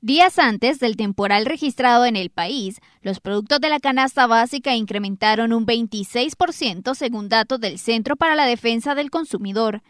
Días antes del temporal registrado en el país, los productos de la canasta básica incrementaron un 26% según datos del Centro para la Defensa del Consumidor.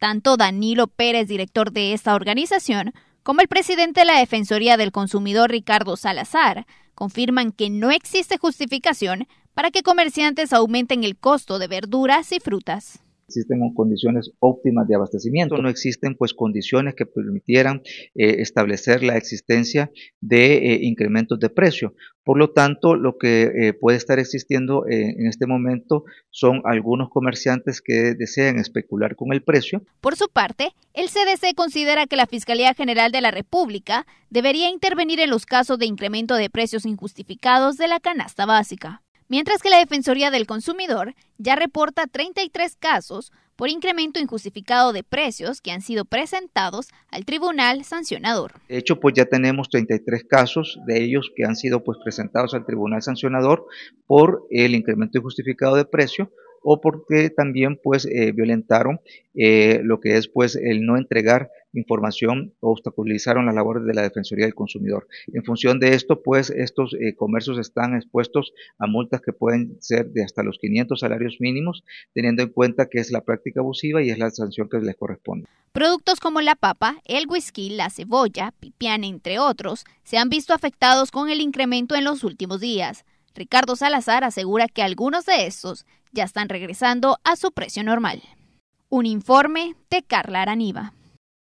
Tanto Danilo Pérez, director de esta organización, como el presidente de la Defensoría del Consumidor, Ricardo Salazar, confirman que no existe justificación para que comerciantes aumenten el costo de verduras y frutas existen condiciones óptimas de abastecimiento, no existen pues condiciones que permitieran eh, establecer la existencia de eh, incrementos de precio. Por lo tanto, lo que eh, puede estar existiendo en este momento son algunos comerciantes que desean especular con el precio. Por su parte, el CDC considera que la Fiscalía General de la República debería intervenir en los casos de incremento de precios injustificados de la canasta básica mientras que la Defensoría del Consumidor ya reporta 33 casos por incremento injustificado de precios que han sido presentados al tribunal sancionador. De hecho, pues ya tenemos 33 casos de ellos que han sido pues presentados al tribunal sancionador por el incremento injustificado de precio o porque también pues eh, violentaron eh, lo que es pues el no entregar información o obstaculizaron las labores de la Defensoría del Consumidor. En función de esto, pues estos eh, comercios están expuestos a multas que pueden ser de hasta los 500 salarios mínimos, teniendo en cuenta que es la práctica abusiva y es la sanción que les corresponde. Productos como la papa, el whisky, la cebolla, pipián, entre otros, se han visto afectados con el incremento en los últimos días. Ricardo Salazar asegura que algunos de estos ya están regresando a su precio normal. Un informe de Carla Araniba.